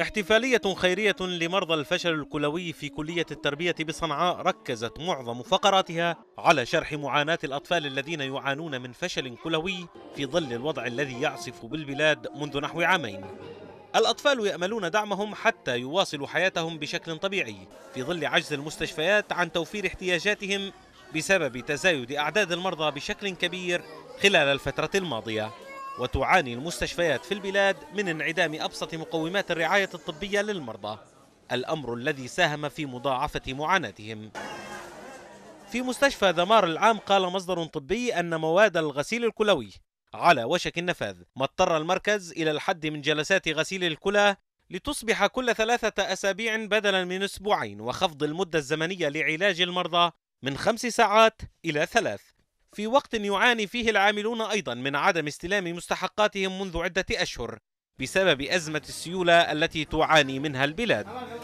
احتفالية خيرية لمرضى الفشل الكلوي في كلية التربية بصنعاء ركزت معظم فقراتها على شرح معاناة الأطفال الذين يعانون من فشل كلوي في ظل الوضع الذي يعصف بالبلاد منذ نحو عامين الأطفال يأملون دعمهم حتى يواصلوا حياتهم بشكل طبيعي في ظل عجز المستشفيات عن توفير احتياجاتهم بسبب تزايد أعداد المرضى بشكل كبير خلال الفترة الماضية وتعاني المستشفيات في البلاد من انعدام أبسط مقومات الرعاية الطبية للمرضى الأمر الذي ساهم في مضاعفة معاناتهم في مستشفى ذمار العام قال مصدر طبي أن مواد الغسيل الكلوي على وشك النفاذ ما اضطر المركز إلى الحد من جلسات غسيل الكلى لتصبح كل ثلاثة أسابيع بدلا من أسبوعين وخفض المدة الزمنية لعلاج المرضى من خمس ساعات إلى ثلاث في وقت يعاني فيه العاملون أيضا من عدم استلام مستحقاتهم منذ عدة أشهر بسبب أزمة السيولة التي تعاني منها البلاد